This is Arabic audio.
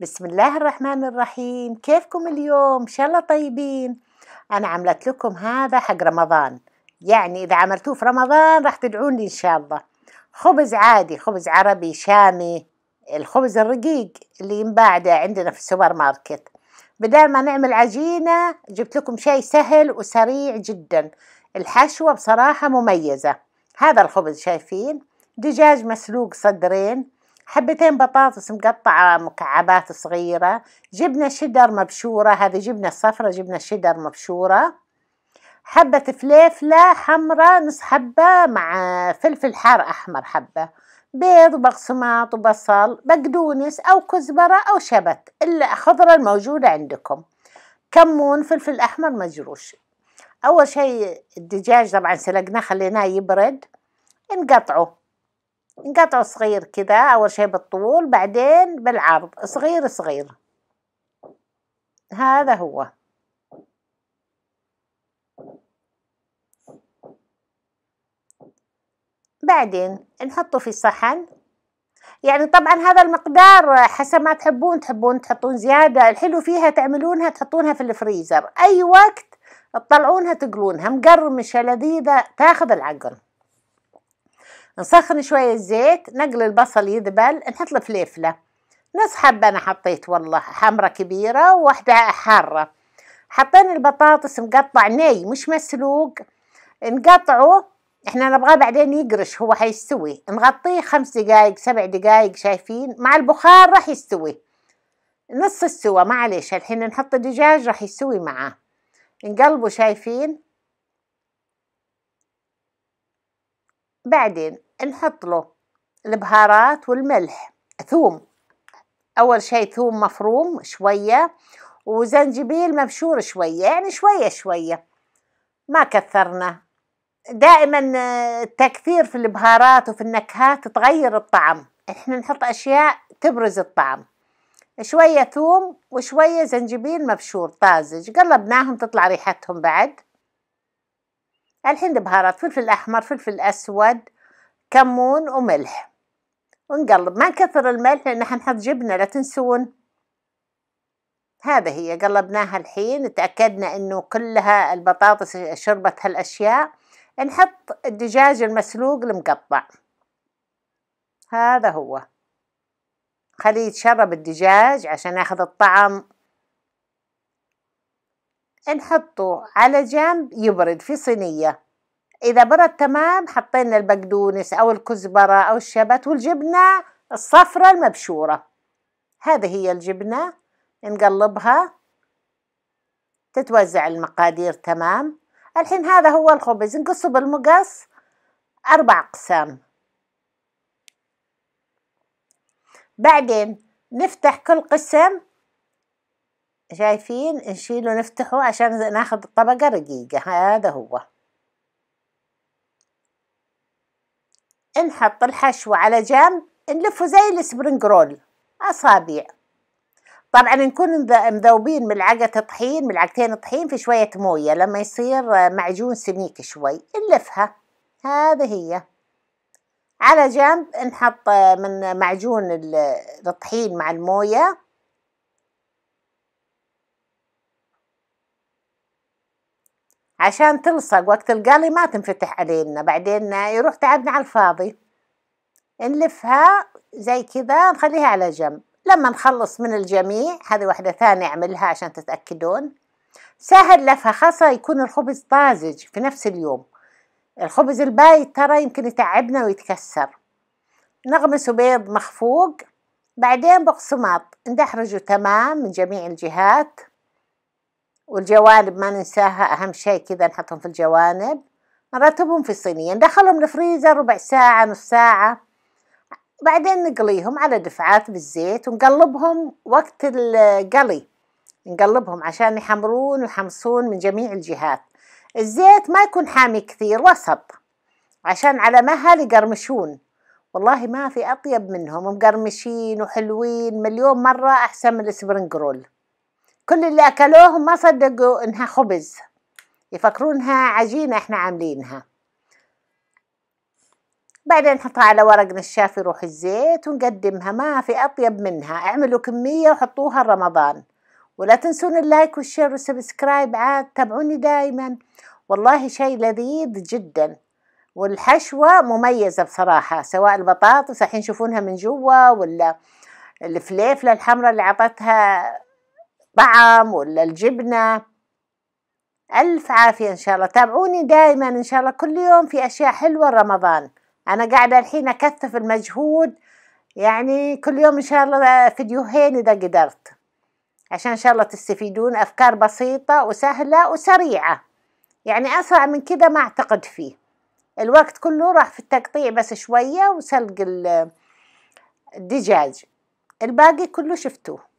بسم الله الرحمن الرحيم كيفكم اليوم ان شاء الله طيبين انا عملت لكم هذا حق رمضان يعني اذا عملتوه في رمضان راح تدعون لي ان شاء الله خبز عادي خبز عربي شامي الخبز الرقيق اللي ينباع عندنا في السوبر ماركت بدل ما نعمل عجينة جبت لكم شيء سهل وسريع جدا الحشوة بصراحة مميزة هذا الخبز شايفين دجاج مسلوق صدرين حبتين بطاطس مقطعة مكعبات صغيرة جبنة شدر مبشورة هذه جبنة صفرة جبنة شدر مبشورة حبة فليفلة حمراء نص حبة مع فلفل حار أحمر حبة بيض وبقسماط وبصل بقدونس أو كزبرة أو شبت الخضرة الموجودة عندكم كمون فلفل أحمر مجروش أول شيء الدجاج طبعا سلقناه خليناه يبرد نقطعه نقطع صغير كذا أول شي بالطول بعدين بالعرض صغير صغير هذا هو بعدين نحطه في صحن يعني طبعا هذا المقدار حسب ما تحبون تحبون تحطون زيادة الحلو فيها تعملونها تحطونها في الفريزر أي وقت تطلعونها تقلونها مقرمشة لذيذة تاخذ العقل نسخن شوية زيت نقل البصل يذبل نحط الفليفلة نص حبة أنا حطيت والله حمرة كبيرة وواحدة حارة حطينا البطاطس مقطع ني مش مسلوق نقطعه احنا نبغاه بعدين يقرش هو حيستوي نغطيه خمس دقايق سبع دقايق شايفين مع البخار راح يستوي نص السوى معليش الحين نحط الدجاج راح يستوي معاه نقلبه شايفين بعدين نحط له البهارات والملح ثوم اول شيء ثوم مفروم شويه وزنجبيل مبشور شويه يعني شويه شويه ما كثرنا دائما التكثير في البهارات وفي النكهات تغير الطعم احنا نحط اشياء تبرز الطعم شوية ثوم وشوية زنجبيل مبشور طازج قلبناهم تطلع ريحتهم بعد الحين البهارات فلفل أحمر فلفل أسود كمون وملح ونقلب ما نكثر الملح لأن حنحط جبنة لا تنسون هذا هي قلبناها الحين تأكدنا أنه كلها البطاطس شربت هالأشياء نحط الدجاج المسلوق المقطع هذا هو خليه يتشرب الدجاج عشان ياخذ الطعم نحطه على جنب يبرد في صينية اذا برد تمام حطينا البقدونس او الكزبره او الشبت والجبنه الصفراء المبشوره هذه هي الجبنه نقلبها تتوزع المقادير تمام الحين هذا هو الخبز نقصه بالمقص أربع أقسام بعدين نفتح كل قسم شايفين نشيله نفتحه عشان ناخذ الطبقة رقيقة هذا هو نحط الحشو على جنب نلفه زي السبرينج رول أصابع طبعا نكون مذوبين ملعقة طحين ملعقتين طحين في شوية موية لما يصير معجون سميك شوي نلفها هذه هي على جنب نحط من معجون الطحين مع الموية عشان تلصق وقت القلي ما تنفتح علينا بعدين يروح تعبنا على الفاضي نلفها زي كذا نخليها على جنب لما نخلص من الجميع هذه واحدة ثانية اعملها عشان تتأكدون سهل لفها خاصة يكون الخبز طازج في نفس اليوم الخبز البايت ترى يمكن يتعبنا ويتكسر نغمسه بيض مخفوق بعدين بقسماط ندحرجه تمام من جميع الجهات والجوانب ما ننساها أهم شيء كذا نحطهم في الجوانب نرتبهم في الصينية ندخلهم الفريزر ربع ساعة نص ساعة بعدين نقليهم على دفعات بالزيت ونقلبهم وقت القلي نقلبهم عشان يحمرون ويحمصون من جميع الجهات الزيت ما يكون حامي كثير وسط عشان على مهل يقرمشون والله ما في أطيب منهم مقرمشين وحلوين مليون مرة أحسن من السبرنجرول رول كل اللي اكلوه ما صدقوا انها خبز يفكرونها عجينه احنا عاملينها بعدين نحطها على ورق نشاف يروح الزيت ونقدمها ما في اطيب منها اعملوا كميه وحطوها رمضان ولا تنسون اللايك والشير والسبسكرايب عاد تابعوني دايما والله شيء لذيذ جدا والحشوة مميزة بصراحة سواء البطاطس الحين تشوفونها من جوا ولا الفليفلة الحمراء اللي عطتها الطعم ولا الجبنة ألف عافية إن شاء الله تابعوني دائما إن شاء الله كل يوم في أشياء حلوة رمضان أنا قاعدة الحين أكثف المجهود يعني كل يوم إن شاء الله فيديوهين إذا قدرت عشان إن شاء الله تستفيدون أفكار بسيطة وسهلة وسريعة يعني أسرع من كذا ما أعتقد فيه الوقت كله راح في التقطيع بس شوية وسلق الدجاج الباقي كله شفتوه